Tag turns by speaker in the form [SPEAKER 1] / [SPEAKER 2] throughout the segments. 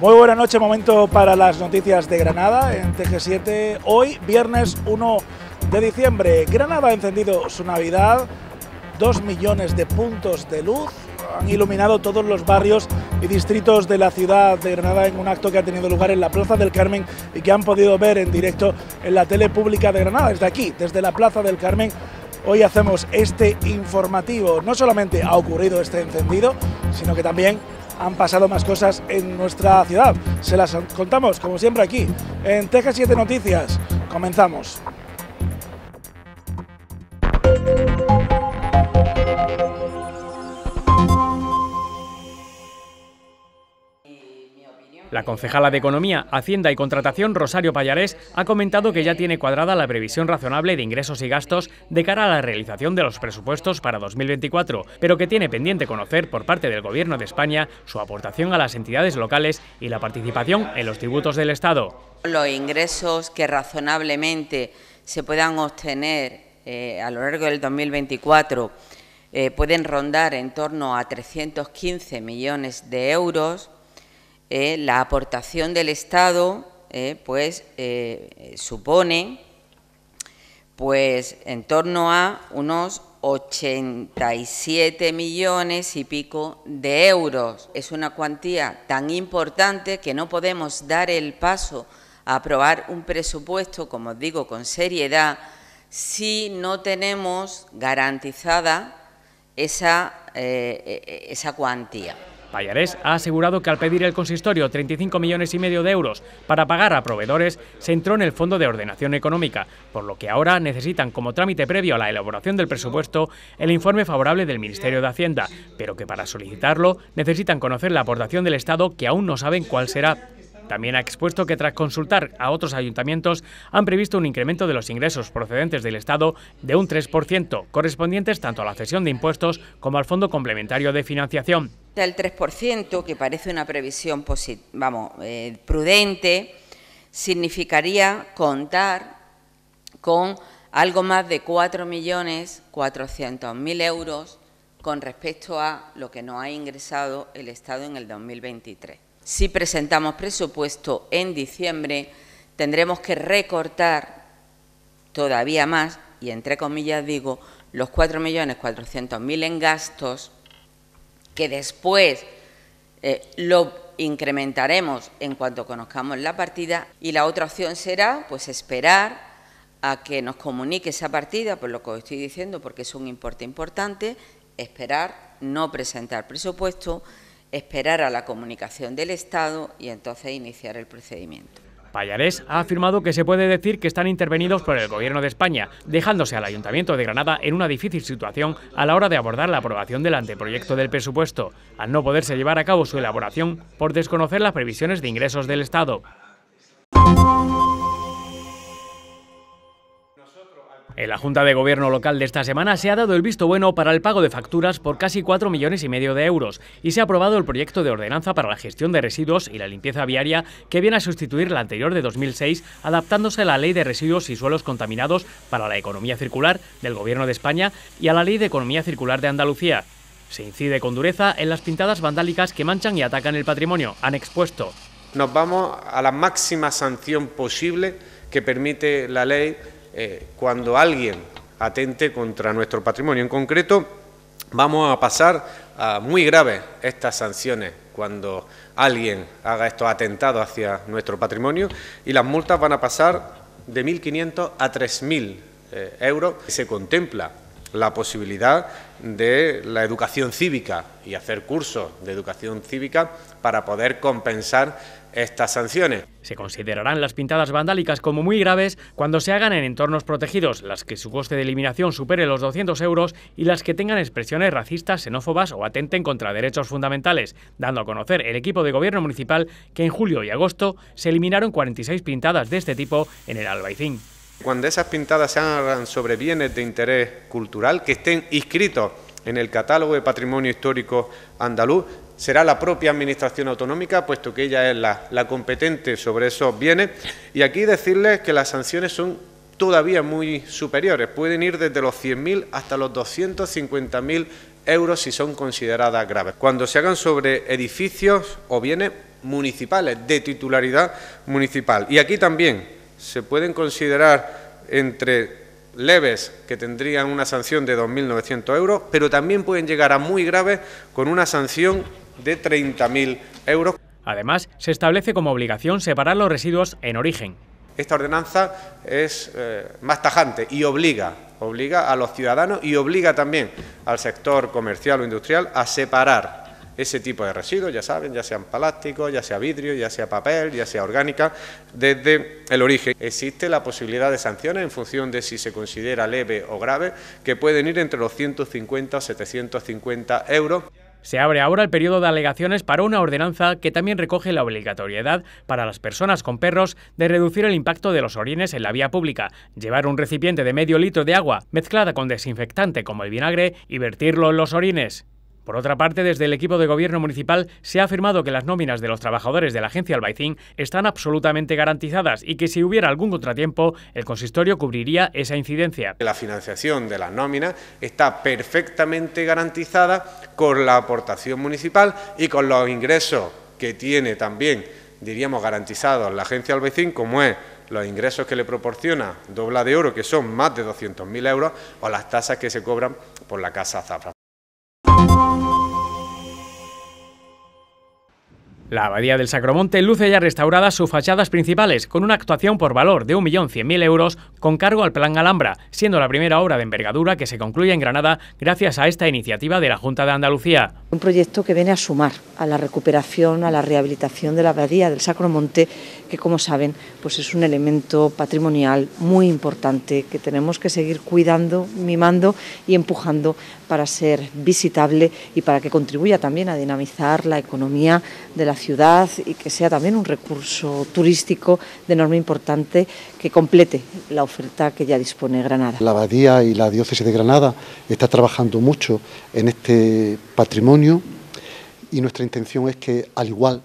[SPEAKER 1] Muy buena noche, momento para las noticias de Granada en TG7. Hoy, viernes 1 de diciembre. Granada ha encendido su Navidad, dos millones de puntos de luz han iluminado todos los barrios y distritos de la ciudad de Granada en un acto que ha tenido lugar en la Plaza del Carmen y que han podido ver en directo en la tele pública de Granada, desde aquí, desde la Plaza del Carmen. Hoy hacemos este informativo. No solamente ha ocurrido este encendido, sino que también han pasado más cosas en nuestra ciudad. Se las contamos, como siempre, aquí en Texas 7 Noticias. Comenzamos.
[SPEAKER 2] La concejala de Economía, Hacienda y Contratación, Rosario Pallarés, ha comentado que ya tiene cuadrada la previsión razonable de ingresos y gastos de cara a la realización de los presupuestos para 2024, pero que tiene pendiente conocer por parte del Gobierno de España su aportación a las entidades locales y la participación en los tributos del Estado.
[SPEAKER 3] Los ingresos que razonablemente se puedan obtener eh, a lo largo del 2024 eh, pueden rondar en torno a 315 millones de euros eh, la aportación del Estado eh, pues, eh, supone pues, en torno a unos 87 millones y pico de euros. Es una cuantía tan importante que no podemos dar el paso a aprobar un presupuesto, como os digo, con seriedad, si no tenemos garantizada esa e,
[SPEAKER 2] e, cuantía. Payarés ha asegurado que al pedir el consistorio 35 millones y medio de euros para pagar a proveedores, se entró en el Fondo de Ordenación Económica, por lo que ahora necesitan como trámite previo a la elaboración del presupuesto el informe favorable del Ministerio de Hacienda, pero que para solicitarlo necesitan conocer la aportación del Estado que aún no saben cuál será. También ha expuesto que tras consultar a otros ayuntamientos han previsto un incremento de los ingresos procedentes del Estado de un 3%, correspondientes tanto a la cesión de impuestos como al Fondo Complementario de Financiación.
[SPEAKER 3] El 3%, que parece una previsión vamos, eh, prudente, significaría contar con algo más de 4.400.000 euros con respecto a lo que no ha ingresado el Estado en el 2023. Si presentamos presupuesto en diciembre, tendremos que recortar todavía más, y entre comillas digo, los 4.400.000 en gastos, que después eh, lo incrementaremos en cuanto conozcamos la partida, y la otra opción será pues esperar a que nos comunique esa partida, por lo que os estoy diciendo, porque es un importe importante, esperar, no presentar presupuesto esperar a la comunicación del Estado y entonces iniciar el procedimiento.
[SPEAKER 2] Payarés ha afirmado que se puede decir que están intervenidos por el Gobierno de España, dejándose al Ayuntamiento de Granada en una difícil situación a la hora de abordar la aprobación del anteproyecto del presupuesto, al no poderse llevar a cabo su elaboración por desconocer las previsiones de ingresos del Estado. En la Junta de Gobierno local de esta semana se ha dado el visto bueno para el pago de facturas por casi 4 millones y medio de euros y se ha aprobado el proyecto de ordenanza para la gestión de residuos y la limpieza viaria que viene a sustituir la anterior de 2006, adaptándose a la Ley de Residuos y Suelos Contaminados para la Economía Circular del Gobierno de España y a la Ley de Economía Circular de Andalucía. Se incide con dureza en las pintadas vandálicas que manchan y atacan el patrimonio, han expuesto.
[SPEAKER 4] Nos vamos a la máxima sanción posible que permite la ley eh, cuando alguien atente contra nuestro patrimonio. En concreto, vamos a pasar a muy graves estas sanciones cuando alguien haga estos atentados hacia nuestro patrimonio y las multas van a pasar de 1.500 a 3.000 eh, euros. Se contempla la posibilidad de la educación cívica y hacer cursos de educación cívica para poder compensar estas sanciones.
[SPEAKER 2] Se considerarán las pintadas vandálicas como muy graves cuando se hagan en entornos protegidos, las que su coste de eliminación supere los 200 euros y las que tengan expresiones racistas, xenófobas o atenten contra derechos fundamentales, dando a conocer el equipo de gobierno municipal que en julio y agosto se eliminaron 46 pintadas de este tipo en el Albaicín.
[SPEAKER 4] Cuando esas pintadas se hagan sobre bienes de interés cultural que estén inscritos en el catálogo de patrimonio histórico andaluz, será la propia Administración autonómica, puesto que ella es la, competente sobre esos bienes. Y aquí decirles que las sanciones son todavía muy superiores, pueden ir desde los 100.000 hasta los 250.000 euros si son consideradas graves. Cuando se hagan sobre edificios o bienes municipales, de titularidad municipal. Y aquí también se pueden considerar entre leves que tendrían una sanción de 2.900 euros, pero también pueden llegar a muy graves con una sanción de 30.000 euros. Además, se establece como obligación separar los
[SPEAKER 2] residuos en origen.
[SPEAKER 4] Esta ordenanza es eh, más tajante y obliga, obliga a los ciudadanos y obliga también al sector comercial o industrial a separar ese tipo de residuos, ya saben, ya sean plásticos, ya sea vidrio, ya sea papel, ya sea orgánica, desde el origen. Existe la posibilidad de sanciones en función de si se considera leve o grave, que pueden ir entre los 150 o 750 euros.
[SPEAKER 2] Se abre ahora el periodo de alegaciones para una ordenanza que también recoge la obligatoriedad para las personas con perros de reducir el impacto de los orines en la vía pública, llevar un recipiente de medio litro de agua mezclada con desinfectante como el vinagre y vertirlo en los orines. Por otra parte, desde el equipo de gobierno municipal se ha afirmado que las nóminas de los trabajadores de la agencia Albaicín están absolutamente garantizadas y que si hubiera algún contratiempo, el consistorio cubriría esa incidencia. La
[SPEAKER 4] financiación de las nóminas está perfectamente garantizada con la aportación municipal y con los ingresos que tiene también, diríamos, garantizados la agencia Albaicín, como es los ingresos que le proporciona Dobla de Oro, que son más de 200.000 euros, o las tasas que se cobran por la Casa Zafra.
[SPEAKER 2] La Abadía del Sacromonte luce ya restauradas sus fachadas principales, con una actuación por valor de 1.100.000 euros con cargo al Plan Alhambra, siendo la primera obra de envergadura que se concluye en Granada gracias a esta iniciativa de la Junta de Andalucía. Un
[SPEAKER 3] proyecto que viene a sumar a la recuperación, a la rehabilitación de la Abadía del Sacromonte, que como saben pues es un elemento patrimonial muy importante que tenemos que seguir cuidando, mimando y empujando para ser visitable y para que contribuya también a dinamizar la economía de la ciudad ciudad y que sea también un recurso turístico de enorme importante que complete la oferta que ya dispone Granada. La abadía
[SPEAKER 4] y la diócesis de Granada está trabajando mucho en este patrimonio y nuestra intención es que, al igual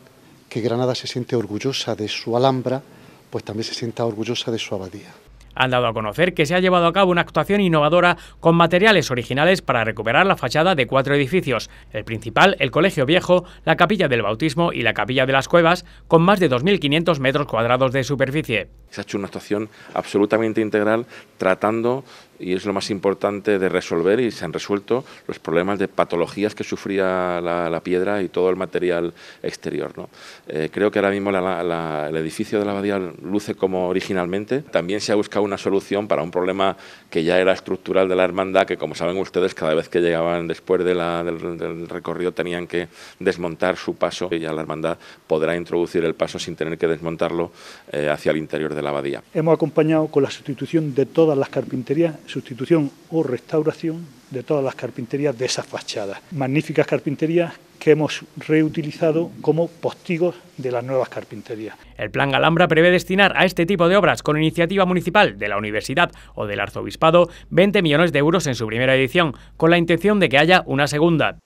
[SPEAKER 4] que Granada se siente orgullosa de su Alhambra, pues también se sienta orgullosa de su abadía
[SPEAKER 2] han dado a conocer que se ha llevado a cabo una actuación innovadora con materiales originales para recuperar la fachada de cuatro edificios, el principal, el Colegio Viejo, la Capilla del Bautismo y la Capilla de las Cuevas, con más de 2.500 metros cuadrados de superficie.
[SPEAKER 1] Se ha hecho una actuación absolutamente integral tratando y es lo más importante de resolver y se han resuelto los problemas de patologías que sufría la, piedra y todo el material exterior. ¿no? Eh, creo que ahora mismo el edificio de la abadía luce como originalmente. También se ha buscado una solución para un problema que ya era estructural de la hermandad, que como saben ustedes, cada vez que llegaban después del, recorrido tenían que desmontar su paso y ya la hermandad podrá introducir el paso sin tener que desmontarlo eh, hacia el interior de la abadía. Hemos acompañado con la sustitución de todas las carpinterías sustitución o restauración de todas las carpinterías de esas fachadas. Magníficas carpinterías que hemos reutilizado como postigos de las nuevas carpinterías.
[SPEAKER 2] El Plan Galambra prevé destinar a este tipo de obras con iniciativa municipal de la universidad o del arzobispado 20 millones de euros en su primera edición, con la intención de que haya una segunda.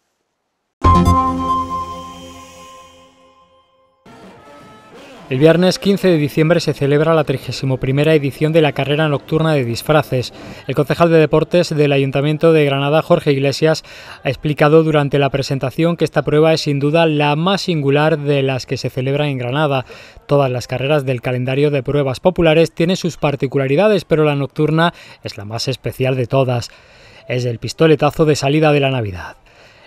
[SPEAKER 5] El viernes 15 de diciembre se celebra la 31 edición de la carrera nocturna de disfraces. El concejal de deportes del Ayuntamiento de Granada, Jorge Iglesias, ha explicado durante la presentación que esta prueba es sin duda la más singular de las que se celebran en Granada. Todas las carreras del calendario de pruebas populares tienen sus particularidades, pero la nocturna es la más especial de todas. Es el pistoletazo de salida de la Navidad.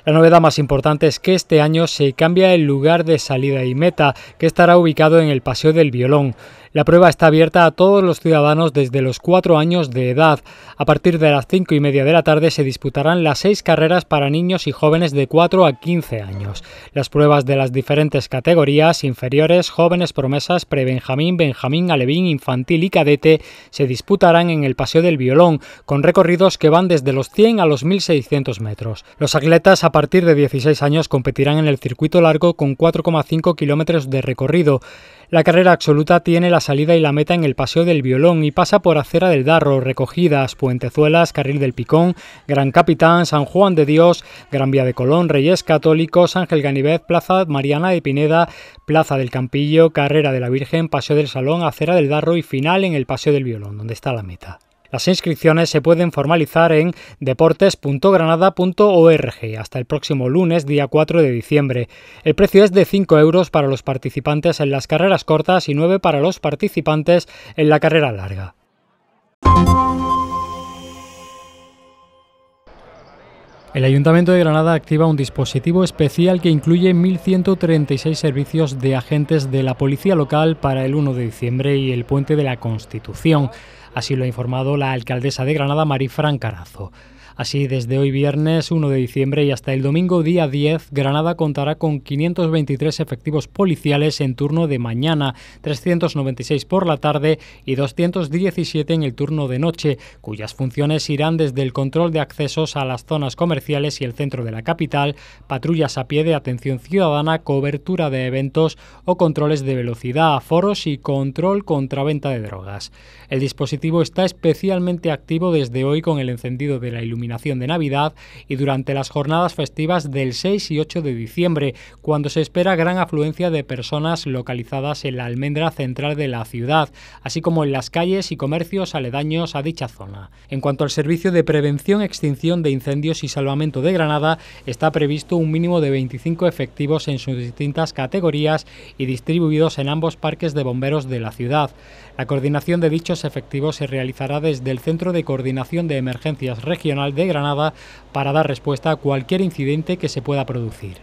[SPEAKER 5] La novedad más importante es que este año se cambia el lugar de salida y meta, que estará ubicado en el Paseo del Violón. La prueba está abierta a todos los ciudadanos desde los 4 años de edad. A partir de las 5 y media de la tarde se disputarán las 6 carreras para niños y jóvenes de 4 a 15 años. Las pruebas de las diferentes categorías, inferiores, jóvenes promesas, prebenjamín, benjamín, alevín, infantil y cadete, se disputarán en el Paseo del Violón, con recorridos que van desde los 100 a los 1600 metros. Los atletas a partir de 16 años competirán en el circuito largo con 4,5 kilómetros de recorrido. La carrera absoluta tiene las salida y la meta en el Paseo del Violón y pasa por Acera del Darro, Recogidas, Puentezuelas, Carril del Picón, Gran Capitán, San Juan de Dios, Gran Vía de Colón, Reyes Católicos, Ángel Ganivet, Plaza Mariana de Pineda, Plaza del Campillo, Carrera de la Virgen, Paseo del Salón, Acera del Darro y final en el Paseo del Violón, donde está la meta. Las inscripciones se pueden formalizar en deportes.granada.org hasta el próximo lunes, día 4 de diciembre. El precio es de 5 euros para los participantes en las carreras cortas y 9 para los participantes en la carrera larga. El Ayuntamiento de Granada activa un dispositivo especial que incluye 1.136 servicios de agentes de la Policía Local para el 1 de diciembre y el Puente de la Constitución. Así lo ha informado la alcaldesa de Granada, Marifran Carazo. Así, desde hoy viernes 1 de diciembre y hasta el domingo día 10, Granada contará con 523 efectivos policiales en turno de mañana, 396 por la tarde y 217 en el turno de noche, cuyas funciones irán desde el control de accesos a las zonas comerciales y el centro de la capital, patrullas a pie de atención ciudadana, cobertura de eventos o controles de velocidad, foros y control contra venta de drogas. El dispositivo está especialmente activo desde hoy con el encendido de la iluminación de Navidad y durante las jornadas festivas del 6 y 8 de diciembre, cuando se espera gran afluencia de personas localizadas en la almendra central de la ciudad, así como en las calles y comercios aledaños a dicha zona. En cuanto al servicio de prevención, extinción de incendios y salvamento de Granada, está previsto un mínimo de 25 efectivos en sus distintas categorías y distribuidos en ambos parques de bomberos de la ciudad. La coordinación de dichos efectivos se realizará desde el Centro de Coordinación de Emergencias Regional de Granada para dar respuesta a cualquier incidente que se pueda producir.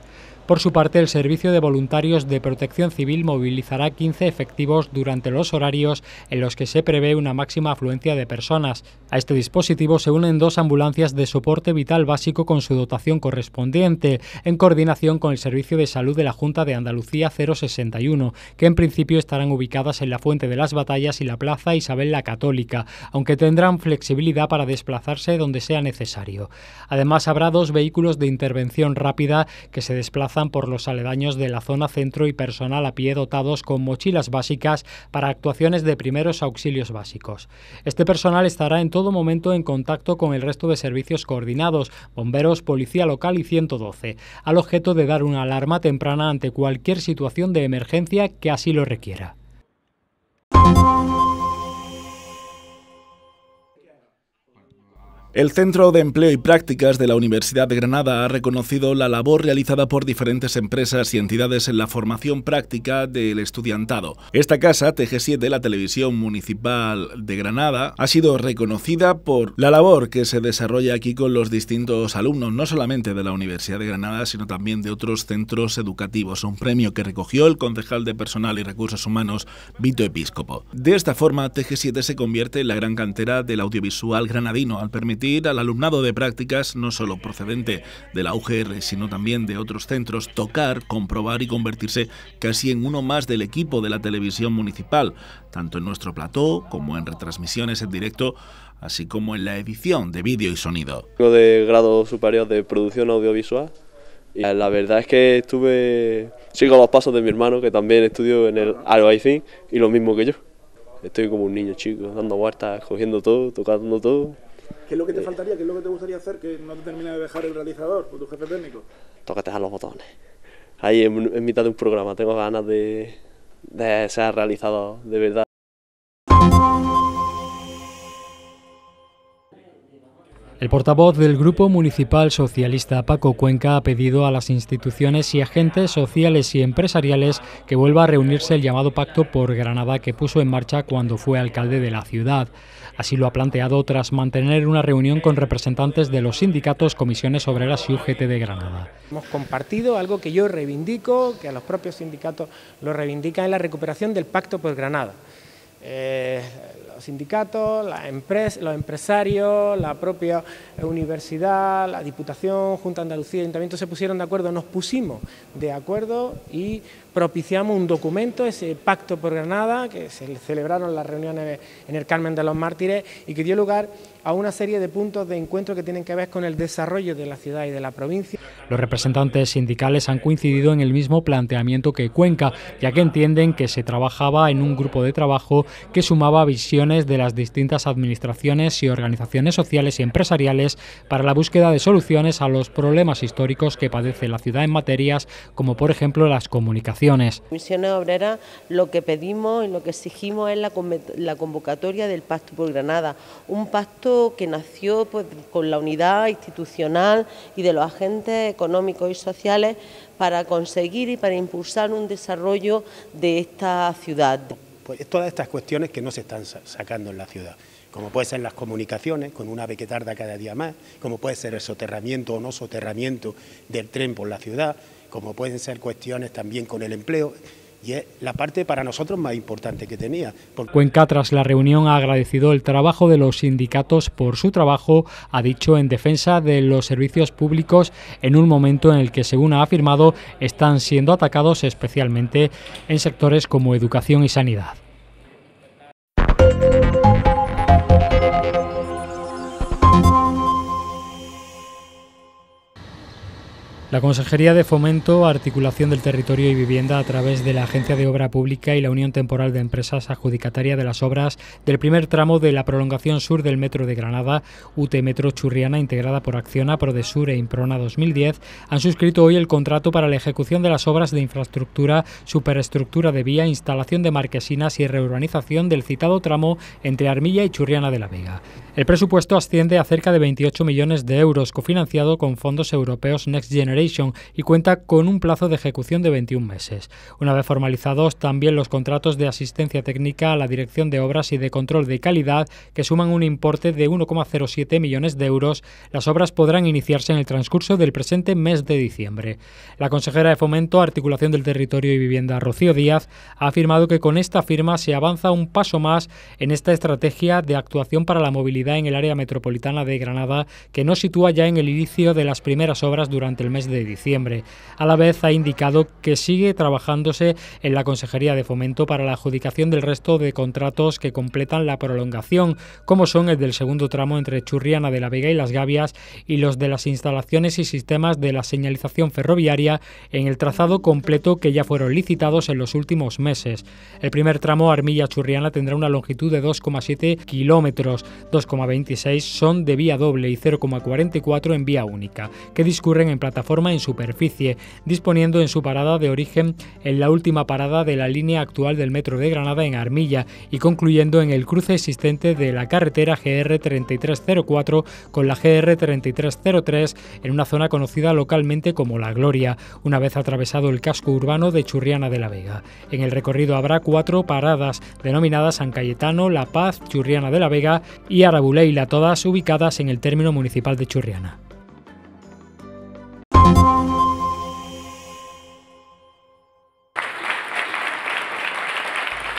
[SPEAKER 5] Por su parte, el Servicio de Voluntarios de Protección Civil movilizará 15 efectivos durante los horarios en los que se prevé una máxima afluencia de personas. A este dispositivo se unen dos ambulancias de soporte vital básico con su dotación correspondiente, en coordinación con el Servicio de Salud de la Junta de Andalucía 061, que en principio estarán ubicadas en la Fuente de las Batallas y la Plaza Isabel la Católica, aunque tendrán flexibilidad para desplazarse donde sea necesario. Además, habrá dos vehículos de intervención rápida que se desplazan por los aledaños de la zona centro y personal a pie dotados con mochilas básicas para actuaciones de primeros auxilios básicos. Este personal estará en todo momento en contacto con el resto de servicios coordinados, bomberos, policía local y 112, al objeto de dar una alarma temprana ante cualquier situación de emergencia que así lo requiera.
[SPEAKER 1] El Centro de Empleo y Prácticas de la Universidad de Granada ha reconocido la labor realizada por diferentes empresas y entidades en la formación práctica del estudiantado. Esta casa, TG7, la televisión municipal de Granada, ha sido reconocida por la labor que se desarrolla aquí con los distintos alumnos, no solamente de la Universidad de Granada, sino también de otros centros educativos, un premio que recogió el concejal de Personal y Recursos Humanos, Vito Episcopo. De esta forma, TG7 se convierte en la gran cantera del audiovisual granadino al permitir al alumnado de prácticas, no solo procedente de la UGR, sino también de otros centros, tocar, comprobar y convertirse casi en uno más del equipo de la televisión municipal, tanto en nuestro plató como en retransmisiones en directo, así como en la edición de vídeo y sonido.
[SPEAKER 4] De grado superior de producción audiovisual. Y la verdad es que estuve, sigo los pasos de mi hermano, que también estudió en el Albaicín, y lo mismo que yo. Estoy como un niño chico, dando vueltas, cogiendo todo, tocando todo.
[SPEAKER 1] ¿Qué es lo que te eh, faltaría? ¿Qué es lo que te gustaría hacer que no te termine de dejar el realizador o tu jefe técnico?
[SPEAKER 4] Tócate a los botones.
[SPEAKER 1] Ahí en, mitad de un programa tengo ganas de, de ser realizado, de
[SPEAKER 6] verdad.
[SPEAKER 5] El portavoz del Grupo Municipal Socialista Paco Cuenca ha pedido a las instituciones y agentes sociales y empresariales que vuelva a reunirse el llamado Pacto por Granada que puso en marcha cuando fue alcalde de la ciudad. Así lo ha planteado tras mantener una reunión con representantes de los sindicatos, comisiones obreras y UGT de Granada.
[SPEAKER 4] Hemos compartido algo que yo reivindico, que a los propios sindicatos lo reivindican, es la recuperación del Pacto por Granada. Eh, los sindicatos, los empresarios, la propia universidad, la Diputación, Junta de Andalucía, Ayuntamiento se pusieron de acuerdo, nos pusimos de acuerdo y propiciamos un documento, ese pacto por Granada, que se celebraron las reuniones en el Carmen de los Mártires y que dio lugar a una serie de puntos de encuentro que tienen que ver con el desarrollo de la ciudad y de la provincia.
[SPEAKER 5] Los representantes sindicales han coincidido en el mismo planteamiento que Cuenca, ya que entienden que se trabajaba en un grupo de trabajo que sumaba visiones de las distintas administraciones y organizaciones sociales y empresariales para la búsqueda de soluciones a los problemas históricos que padece la ciudad en materias como por ejemplo las comunicaciones las
[SPEAKER 3] Misiones Obreras lo que pedimos y lo que exigimos es la, convocatoria del Pacto por Granada, un pacto que nació pues, con la unidad institucional y de los agentes económicos y sociales para conseguir y para impulsar un desarrollo de esta ciudad. Pues
[SPEAKER 4] todas estas cuestiones que no se están sacando en la ciudad como puede ser las comunicaciones, con una ave que tarda cada día más, como puede ser el soterramiento o no soterramiento del tren por la ciudad, como pueden ser cuestiones también con el empleo. Y es la parte para nosotros más importante que tenía.
[SPEAKER 5] Cuenca, tras la reunión, ha agradecido el trabajo de los sindicatos por su trabajo, ha dicho, en defensa de los servicios públicos en un momento en el que, según ha afirmado, están siendo atacados especialmente en sectores como educación y sanidad. La Consejería de Fomento, Articulación del Territorio y Vivienda a través de la Agencia de Obra Pública y la Unión Temporal de Empresas adjudicataria de las obras del primer tramo de la prolongación sur del Metro de Granada, UT Metro Churriana, integrada por Acciona, Prodesur e Improna 2010, han suscrito hoy el contrato para la ejecución de las obras de infraestructura, superestructura de vía, instalación de marquesinas y reurbanización del citado tramo entre Armilla y Churriana de la Vega. El presupuesto asciende a cerca de 28 millones de euros, cofinanciado con fondos europeos Next Generation y cuenta con un plazo de ejecución de 21 meses. Una vez formalizados también los contratos de asistencia técnica a la Dirección de Obras y de Control de Calidad, que suman un importe de 1,07 millones de euros, las obras podrán iniciarse en el transcurso del presente mes de diciembre. La consejera de Fomento, Articulación del Territorio y Vivienda, Rocío Díaz, ha afirmado que con esta firma se avanza un paso más en esta estrategia de actuación para la movilidad en el área metropolitana de Granada, que nos sitúa ya en el inicio de las primeras obras durante el mes de de diciembre. A la vez ha indicado que sigue trabajándose en la Consejería de Fomento para la adjudicación del resto de contratos que completan la prolongación, como son el del segundo tramo entre Churriana de la Vega y Las Gavias y los de las instalaciones y sistemas de la señalización ferroviaria en el trazado completo que ya fueron licitados en los últimos meses. El primer tramo Armilla-Churriana tendrá una longitud de 2,7 kilómetros, 2,26 son de vía doble y 0,44 en vía única, que discurren en plataforma en superficie, disponiendo en su parada de origen en la última parada de la línea actual del metro de Granada en Armilla y concluyendo en el cruce existente de la carretera GR3304 con la GR3303 en una zona conocida localmente como La Gloria, una vez atravesado el casco urbano de Churriana de la Vega. En el recorrido habrá cuatro paradas denominadas San Cayetano, La Paz, Churriana de la Vega y Arabuleila, todas ubicadas en el término municipal de Churriana.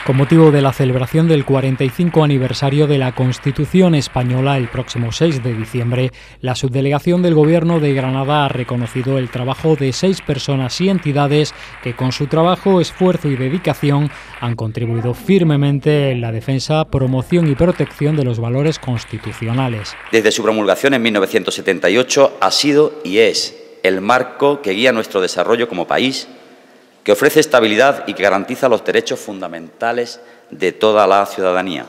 [SPEAKER 5] con motivo de la celebración del 45 aniversario de la Constitución española el próximo 6 de diciembre, la subdelegación del Gobierno de Granada ha reconocido el trabajo de seis personas y entidades que con su trabajo, esfuerzo y dedicación han contribuido firmemente en la defensa, promoción y protección de los valores constitucionales. Desde su promulgación en 1978 ha sido y es el marco que guía nuestro desarrollo como país que ofrece estabilidad y que garantiza los derechos fundamentales de toda la ciudadanía.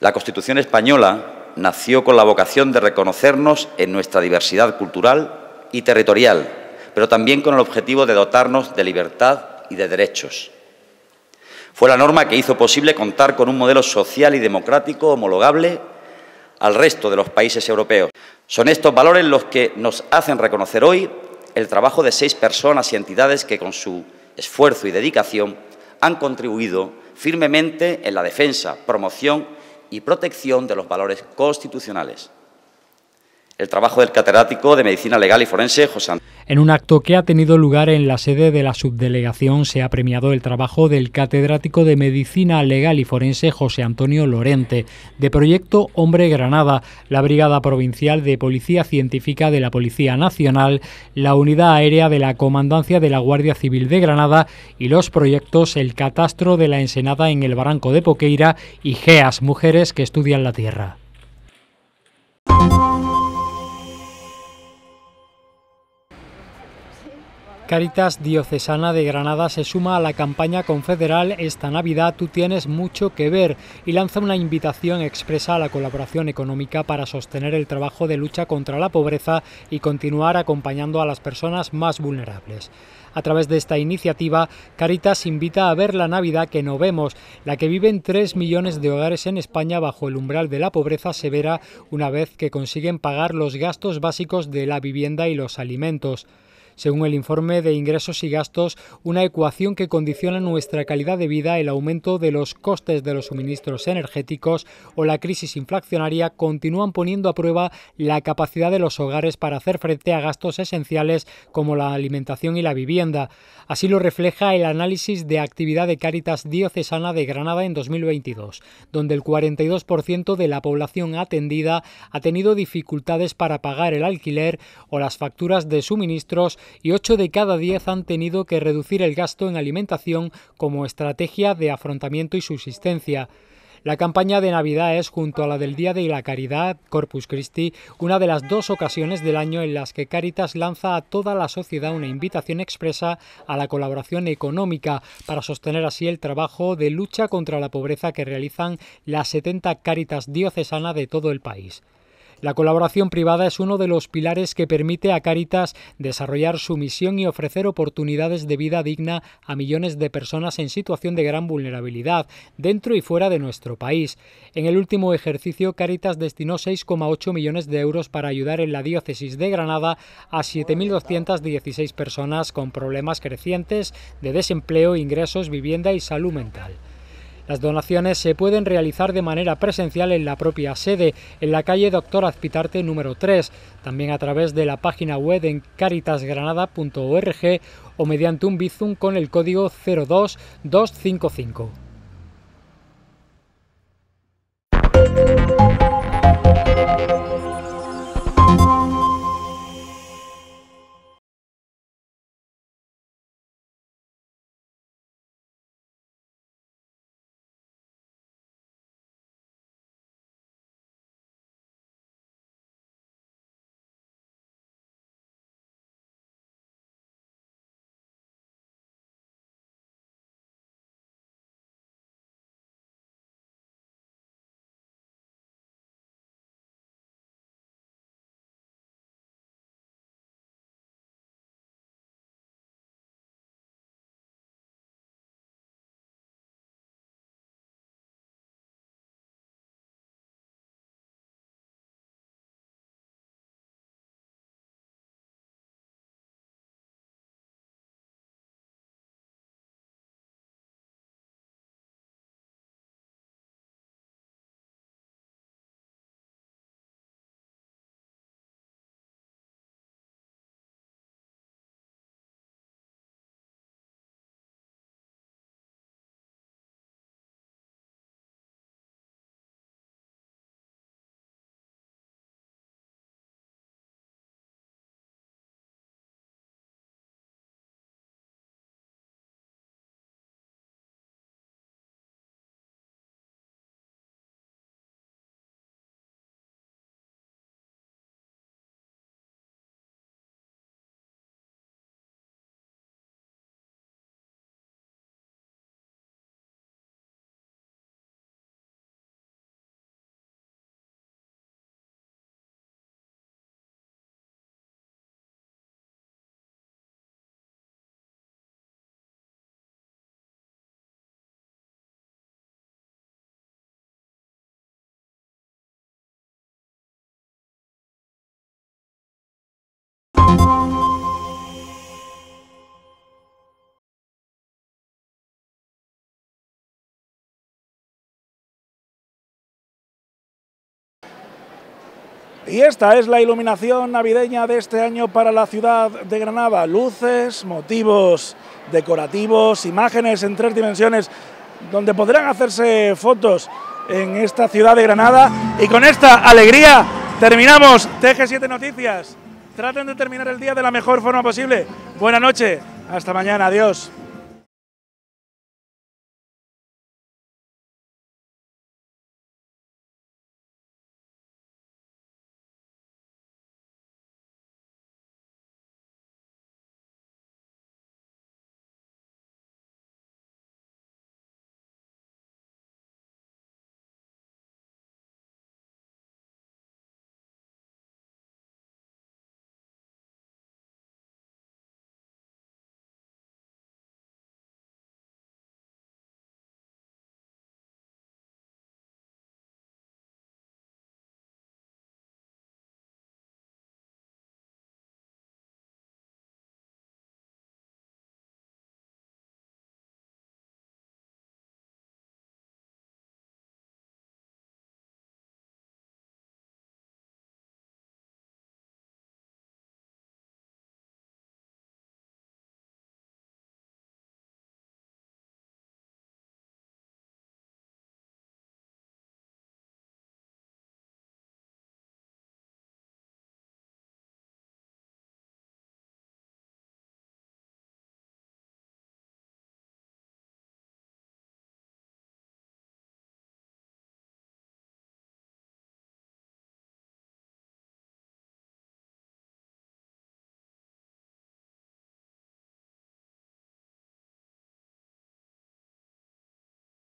[SPEAKER 5] La Constitución española nació con la vocación de reconocernos en nuestra diversidad cultural y territorial, pero también con el objetivo de dotarnos de libertad y de derechos. Fue la norma que hizo posible contar con un modelo social y democrático homologable al resto de los países europeos. Son estos valores los que nos hacen reconocer hoy el trabajo de seis personas y entidades que con su esfuerzo y dedicación han contribuido firmemente en la defensa, promoción y protección de los valores constitucionales el trabajo del catedrático de Medicina Legal y Forense, José Antonio. En un acto que ha tenido lugar en la sede de la subdelegación se ha premiado el trabajo del catedrático de Medicina Legal y Forense, José Antonio Lorente, de Proyecto Hombre Granada, la Brigada Provincial de Policía Científica de la Policía Nacional, la Unidad Aérea de la Comandancia de la Guardia Civil de Granada y los proyectos El Catastro de la Ensenada en el Barranco de Poqueira y GEAS, Mujeres que Estudian la Tierra. Caritas Diocesana de Granada se suma a la campaña confederal Esta Navidad tú tienes mucho que ver y lanza una invitación expresa a la colaboración económica para sostener el trabajo de lucha contra la pobreza y continuar acompañando a las personas más vulnerables. A través de esta iniciativa, Caritas invita a ver la Navidad que no vemos, la que viven 3 millones de hogares en España bajo el umbral de la pobreza severa una vez que consiguen pagar los gastos básicos de la vivienda y los alimentos según el informe de ingresos y gastos, una ecuación que condiciona nuestra calidad de vida, el aumento de los costes de los suministros energéticos o la crisis inflacionaria continúan poniendo a prueba la capacidad de los hogares para hacer frente a gastos esenciales como la alimentación y la vivienda. Así lo refleja el análisis de actividad de Cáritas Diocesana de Granada en 2022, donde el 42% de la población atendida ha tenido dificultades para pagar el alquiler o las facturas de suministros y 8 de cada 10 han tenido que reducir el gasto en alimentación como estrategia de afrontamiento y subsistencia. La campaña de Navidad es, junto a la del Día de la Caridad, Corpus Christi, una de las dos ocasiones del año en las que Caritas lanza a toda la sociedad una invitación expresa a la colaboración económica para sostener así el trabajo de lucha contra la pobreza que realizan las 70 Caritas diocesanas de todo el país. La colaboración privada es uno de los pilares que permite a Caritas desarrollar su misión y ofrecer oportunidades de vida digna a millones de personas en situación de gran vulnerabilidad, dentro y fuera de nuestro país. En el último ejercicio, Caritas destinó 6,8 millones de euros para ayudar en la diócesis de Granada a 7.216 personas con problemas crecientes de desempleo, ingresos, vivienda y salud mental. Las donaciones se pueden realizar de manera presencial en la propia sede, en la calle Doctor Azpitarte número 3, también a través de la página web en caritasgranada.org o mediante un Bizum con el código 02255.
[SPEAKER 1] Y esta es la iluminación navideña de este año para la ciudad de Granada. Luces, motivos decorativos, imágenes en tres dimensiones, donde podrán hacerse fotos en esta ciudad de Granada. Y con esta alegría terminamos TG7 Noticias. Traten de terminar el día de la mejor forma posible. Buena noche,
[SPEAKER 6] hasta mañana, adiós.